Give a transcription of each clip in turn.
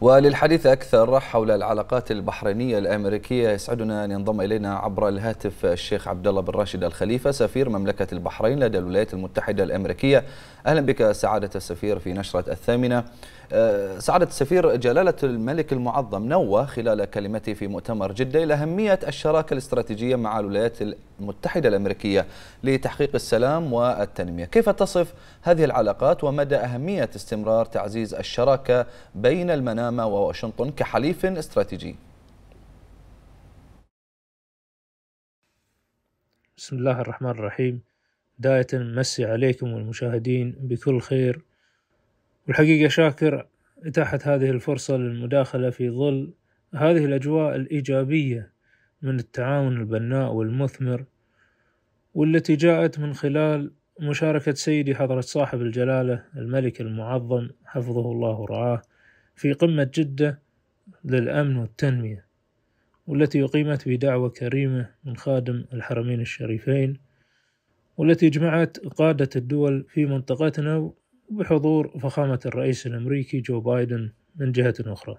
وللحديث أكثر حول العلاقات البحرينية الأمريكية يسعدنا أن ينضم إلينا عبر الهاتف الشيخ عبد الله بن راشد الخليفة سفير مملكة البحرين لدى الولايات المتحدة الأمريكية أهلا بك سعادة السفير في نشرة الثامنة أه، سعادة السفير جلالة الملك المعظم نوى خلال كلمته في مؤتمر جدة إلى أهمية الشراكة الاستراتيجية مع الولايات المتحدة الأمريكية لتحقيق السلام والتنمية كيف تصف هذه العلاقات ومدى أهمية استمرار تعزيز الشراكة بين المناطق بنما وواشنطن كحليف استراتيجي بسم الله الرحمن الرحيم بداية نمسي عليكم والمشاهدين بكل خير والحقيقة شاكر إتاحة هذه الفرصة للمداخلة في ظل هذه الأجواء الإيجابية من التعاون البناء والمثمر والتي جاءت من خلال مشاركة سيدي حضرة صاحب الجلالة الملك المعظم حفظه الله ورعاه في قمة جدة للأمن والتنمية والتي أقيمت بدعوة كريمة من خادم الحرمين الشريفين والتي جمعت قادة الدول في منطقتنا بحضور فخامة الرئيس الأمريكي جو بايدن من جهة أخرى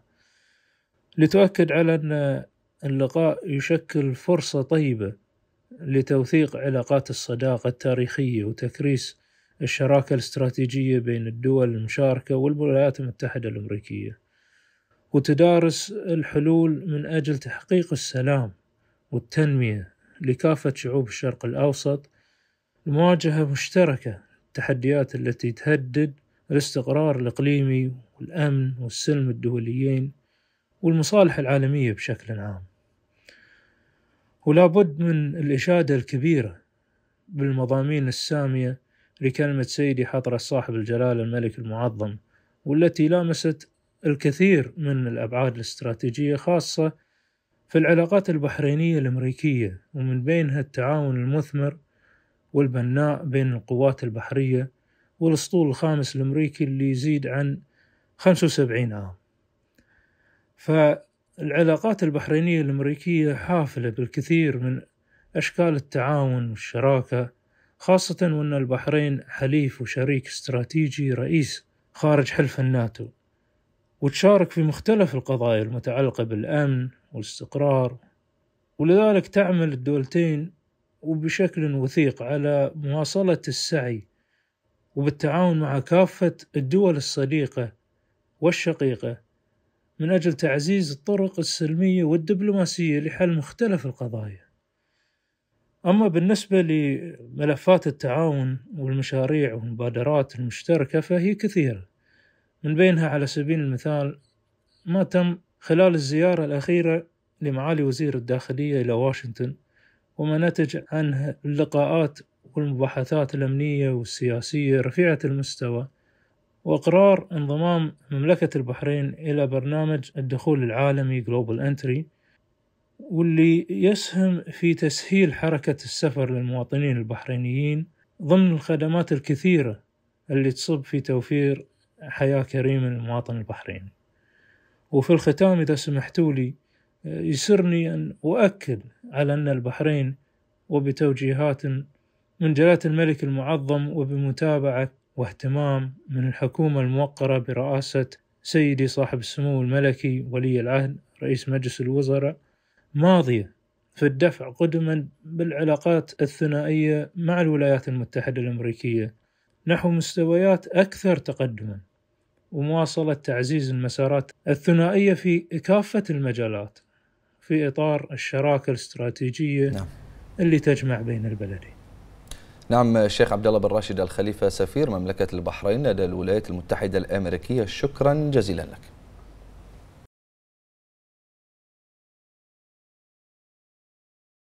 لتؤكد على أن اللقاء يشكل فرصة طيبة لتوثيق علاقات الصداقة التاريخية وتكريس الشراكة الاستراتيجية بين الدول المشاركة والولايات المتحدة الأمريكية وتدارس الحلول من أجل تحقيق السلام والتنمية لكافة شعوب الشرق الأوسط مواجهة مشتركة التحديات التي تهدد الاستقرار الإقليمي والأمن والسلم الدوليين والمصالح العالمية بشكل عام ولا بد من الإشادة الكبيرة بالمضامين السامية لكلمة سيدي حضرة صاحب الجلالة الملك المعظم والتي لامست الكثير من الأبعاد الاستراتيجية خاصة في العلاقات البحرينية الأمريكية ومن بينها التعاون المثمر والبناء بين القوات البحرية والأسطول الخامس الأمريكي اللي يزيد عن 75 عام فالعلاقات البحرينية الأمريكية حافلة بالكثير من أشكال التعاون والشراكة خاصة وأن البحرين حليف وشريك استراتيجي رئيس خارج حلف الناتو وتشارك في مختلف القضايا المتعلقة بالأمن والاستقرار ولذلك تعمل الدولتين وبشكل وثيق على مواصلة السعي وبالتعاون مع كافة الدول الصديقة والشقيقة من أجل تعزيز الطرق السلمية والدبلوماسية لحل مختلف القضايا أما بالنسبة لملفات التعاون والمشاريع والمبادرات المشتركة فهي كثيرة من بينها على سبيل المثال ما تم خلال الزيارة الأخيرة لمعالي وزير الداخلية إلى واشنطن وما نتج عنه اللقاءات والمباحثات الأمنية والسياسية رفيعة المستوى وإقرار انضمام مملكة البحرين إلى برنامج الدخول العالمي Global Entry واللي يسهم في تسهيل حركة السفر للمواطنين البحرينيين ضمن الخدمات الكثيرة اللي تصب في توفير حياة كريمة للمواطن البحريني وفي الختام إذا سمحتوا لي يسرني أن أؤكد على أن البحرين وبتوجيهات من جلالة الملك المعظم وبمتابعة واهتمام من الحكومة الموقرة برئاسة سيدي صاحب السمو الملكي ولي العهد رئيس مجلس الوزراء ماضية في الدفع قدما بالعلاقات الثنائية مع الولايات المتحدة الأمريكية نحو مستويات أكثر تقدما ومواصلة تعزيز المسارات الثنائية في كافة المجالات في إطار الشراكة الاستراتيجية نعم. اللي تجمع بين البلدين نعم الشيخ عبد الله بن راشد الخليفة سفير مملكة البحرين لدى الولايات المتحدة الأمريكية شكرا جزيلا لك